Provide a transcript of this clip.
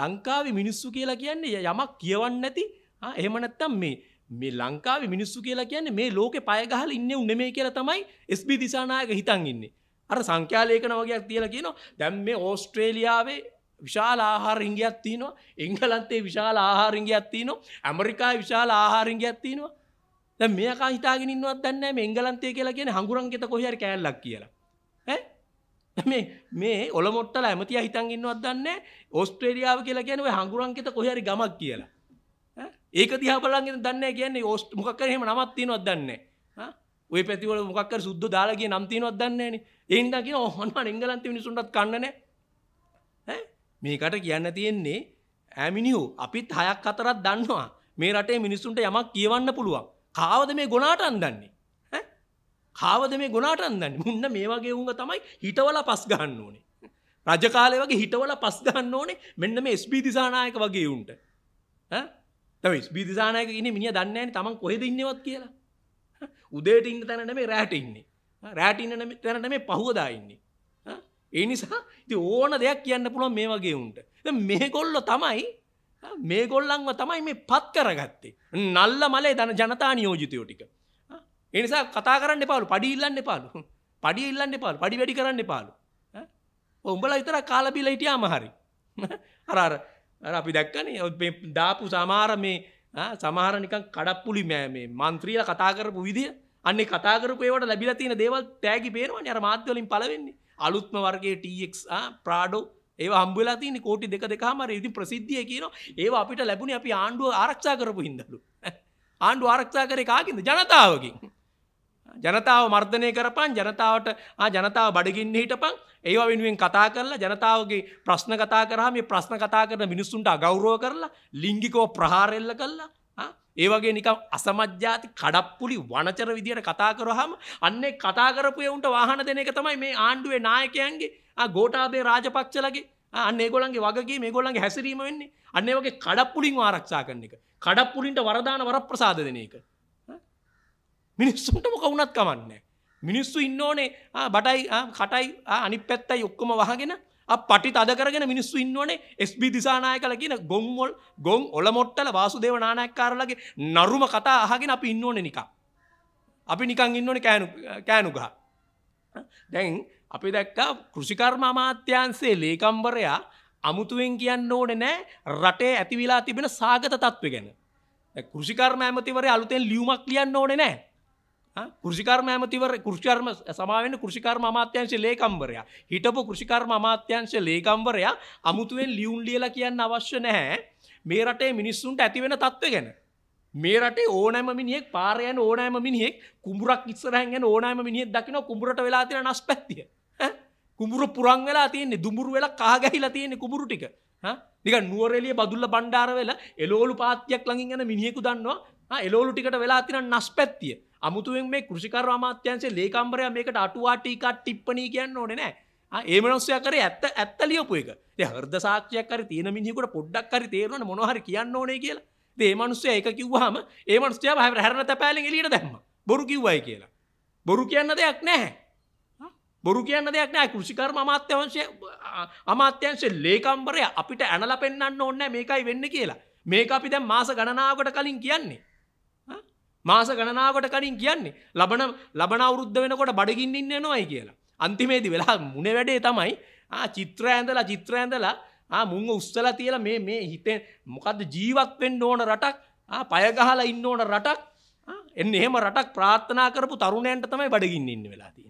ලංකාවේ මිනිස්සු කියලා කියන්නේ යමක් කියවන්න නැති එහෙම නැත්තම් මේ මේ ලංකාවේ මිනිස්සු කියලා කියන්නේ මේ ලෝකෙ පයගහල ඉන්න උනෙමේ කියලා තමයි SB දිසානායක හිතන් ඉන්නේ. අර සංඛ්‍යාලේඛන වගේක් තියලා කියනවා දැන් මේ ඕස්ට්‍රේලියාවේ විශාල ආහාරිංගයක් තියෙනවා එංගලන්තේ විශාල ආහාරිංගයක් තියෙනවා ඇමරිකාවේ විශාල ආහාරිංගයක් තියෙනවා දැන් මෙයා කා හිතාගෙන ඉන්නවත් දන්නේ නැහැ මේ එංගලන්තය කියලා කියන්නේ හංගුරන් ගෙත කොහේ හරි කෑල්ලක් කියලා. මේ මේ ඔලොමොට්ටල ඇමතිය හිතන් ඉන්නවත් දන්නේ ඕස්ට්‍රේලියාව කියලා කියන්නේ ඔය හංගුරන්කිත කොහරි ගමක් කියලා. ඒක දිහා බලන් ඉඳන් දන්නේ කියන්නේ ඕස්ට් මොකක් කරේ එහෙම නමක් තියෙනවද දන්නේ. ඔය පැති වල මොකක් කර සුද්ධ දාලා ගිය නම් තියෙනවද දන්නේ නැනේ. ඒ හින්දා කියන ඕනවා එංගලන්තේ මිනිසුන්ටත් කන්නනේ. ඈ මේකට කියන්න තියෙන්නේ ඇමිනියෝ අපිත් හයක් හතරක් දන්නවා. මේ රටේ මිනිසුන්ට යමක් කියවන්න පුළුවන්. කාවද මේ ගොනාට අන්දන්නේ? කාවද මේ ගොනාට අන්දන්න මුන්න මේ වගේ උන්ග තමයි හිටවල පස් ගන්න ඕනේ රජකාලය වගේ හිටවල පස් ගන්න ඕනේ මෙන්න මේ ස්පී දිසානායක වගේ උන්ට තම ස්පී දිසානායක ඉන්න මිනි දන්නන්නේ තමන් කොහෙද ඉන්නවත් කියලා උදේට ඉන්න තැනට මේ රෑට ඉන්නේ රෑට ඉන්න තැනට මේ පහුවදා ඉන්නේ ඒ නිසා ඉති ඕන දෙයක් කියන්න පුළුවන් මේ වගේ උන්ට මේ ගොල්ල තමයි මේ ගොල්ලන්ව තමයි මේ පත් කරගත්තේ නල්ල මලේ දන ජනතා නියෝජිතයෝ ටික එනිසා කතා කරන්න පාලු පඩිල්ලන්න පාලු පඩිල්ලන්න පාලු පඩි වැඩි කරන්න පාලු උඹල විතර කාලබිල හිටියා මහරි අරර අපි දැක්කන දාපු සමාර මේ සමහරනිකන් කඩප්පුලි මෑ මන්ත්‍රියල කතාකරපු විදිිය අන්න කතාකරපේවට ලැබිල තින දේවල් තෑගි පේරවන අර මාත්‍යවලින් පලවෙන්නේ අලුත්ම වර්ගේ ටක් ප්‍රාඩෝ ඒ හම්බලා තින කෝටි දෙක දෙකාමර ඉති ප්‍රසිද්ධිය කියන ඒ අපිට ලැබුණ අපි ආණ්ඩුව ආරක්ෂා කරපු හිදලු ආණ්ඩු ආරක්ෂා කරේ කාකින්ද ජනතාවකින් ජනතාව මර්ධනය කරපන් ජනතාවට ජනතාව බඩගින්න හිටපන් ඒවා වෙනුවෙන් කතා කරලා ජනතාවගේ ප්‍රශ්න කතා කරහම මේ ප්‍රශ්න කතා කරන මිනිස්සුන්ට අගෞරෝ කරලා ලිංගිකෝ ප්‍රහාරෙල්ල කරලා ඒවගේ නිකම් අසමජ්‍යාති කඩප්පුලි වනචර විදියට කතා කරහම අන්නේ කතා කරපු එවුන්ට වාහන දෙන එක තමයි මේ ආණ්ඩුවේ නායකයන්ගේ ගෝටාබේ රාජපක්ෂලගේ අන්නේ ගොලන්ගේ වගේ මේ ගොල්ලන්ගේ හැසිරීම වෙන්නේ අන්නේ වගේ කඩප්පුලින් ආරක්ෂා කරන එක කඩප්පුලින්ට වරදාන වර ප්‍රසාද දෙන එක මිනිස්සුන්ට මොක වුණත් කමන්නේ. මිනිස්සු ඉන්න ඕනේ බටයි කටයි අනි පැත්තයි ඔක්කොම වහගෙන පටි අද කරගෙන මිනිස්සු ඉන්නවනේ ස්බි දිසානාය කල කියන ගොම්මොල් ගොන් ඔල මොට්ටල වාසුදේව නානයක්කාරලගේ නරුම කතා අහගෙන අපි ඉන්නඕන නික. අපි නිකං ඉන්නවන කෑනුගහ. දැන් අපි දැක්කා කෘෂිකර්ම අමාත්‍යන්සේ ලේකම්බරයා අමුතුවෙන් කියන්න ඕන නෑ රටේ ඇතිවිලා තිබෙන සාගත තත්ව ගැන. කෘෂිකර්ම ඇමතිවර අලුතෙන් ලියුමක් ලියන්න ඕන නෑ කෘෂිකර්ම ඇමතිවර කෘෂිකර්ම සමාවෙන් කෘෂිකර්ම අමාත්‍යංශ ලේකම්වරයා හිටපු කෘෂිකර්ම අමාත්‍යංශ ලේකම්වරයා අමුතුවෙන් ලියුන් ලියලා කියන්න අවශ්‍ය නැහැ මේ රටේ මිනිස්සුන්ට ඇතිවෙන තත්ත්ව ගැන මේ රටේ ඕනෑම මිනිෙක් පාරයන ඕනෑම මිනිෙක් කුඹරක් ඉස්සරහගෙන ඕනෑම මිනිියෙක් දකින කුඹරට වෙලා තින නස් පැත්තිය කුඹුර පුරන් වෙලා තියන්නේ දුඹුරු වෙලා කාගැහිලා තියන්නේ කුඹුරු ටික නික නුවරෙලිය බදුල්ල බණ්ඩාර වෙලා එලෝලු පාතියක් ලඟින් යන මිනිියෙකු දන්නවා එලෝලු ටිකට වෙලා තින නස් පැත්තිය අමුතුවෙන් මේ කෘෂිකර අමාත්‍යන්සේ ලේකම්බරය මේකට අටුවාටිකත් ටිප්පනී කියන්න ඕන නෑ ඒමනොස්සය කර ඇත්ත ඇත්ත ලියපු එක හරද සාක්ෂයක් කර තියෙන මිනිකුට පොඩ්ඩක් කර තේරන මොහර කියන්න ඕනේ කියලා දේමනුස්සය එක කිව්වාහම ඒමනුස්්‍යය හැරන තැපෑලෙ එලියට දැම්ම බොරු කිව්වයි කියලා බොරු කියන්න දෙයක් නැහැ බොරු කියන්න දෙයක් නෑ කෘෂිකර්ම අමාත්‍යවංශය අමාත්‍යංශය ලේකම්බරය අපිට ඇනල පෙන්න්න ඔන්න මේකයි වෙන්න කියලා මේක අපි දැ මාස ගණනාවට කලින් කියන්නේ. මාස ගණනාවට කලින් කියන්නේ ලබන ලබන අවුද්ධ වෙනකොට බඩගින්න ඉන්න නොයි කියලා. අන්තිමේදි වෙලා මුණ වැඩේ තමයි චිත්‍ර ඇඳලා චිත්‍ර ඇඳලා මුංග උස්සල තියලා මේ මේ හිතේ මොකද ජීවත් වෙන්න ඕන රටක් පයගහලා ඉන්න ඕන රටක් එන්න එහෙම රටක් ප්‍රාත්ථනා කරපු තරුණයන්ට තමයි බඩගින්න ඉන්න වෙලාති.